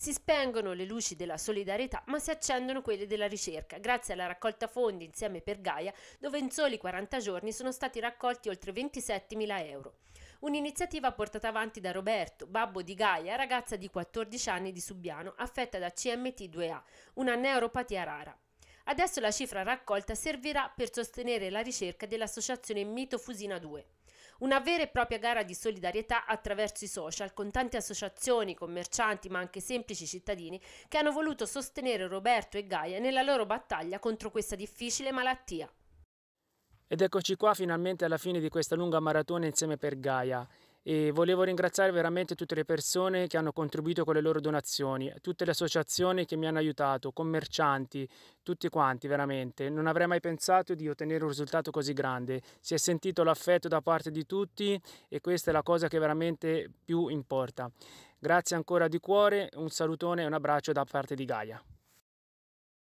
Si spengono le luci della solidarietà, ma si accendono quelle della ricerca, grazie alla raccolta fondi insieme per Gaia, dove in soli 40 giorni sono stati raccolti oltre 27.000 euro. Un'iniziativa portata avanti da Roberto, babbo di Gaia, ragazza di 14 anni di Subiano, affetta da CMT2A, una neuropatia rara. Adesso la cifra raccolta servirà per sostenere la ricerca dell'associazione Mitofusina 2. Una vera e propria gara di solidarietà attraverso i social con tante associazioni, commercianti ma anche semplici cittadini che hanno voluto sostenere Roberto e Gaia nella loro battaglia contro questa difficile malattia. Ed eccoci qua finalmente alla fine di questa lunga maratona insieme per Gaia e volevo ringraziare veramente tutte le persone che hanno contribuito con le loro donazioni, tutte le associazioni che mi hanno aiutato, commercianti, tutti quanti veramente. Non avrei mai pensato di ottenere un risultato così grande. Si è sentito l'affetto da parte di tutti e questa è la cosa che veramente più importa. Grazie ancora di cuore, un salutone e un abbraccio da parte di Gaia.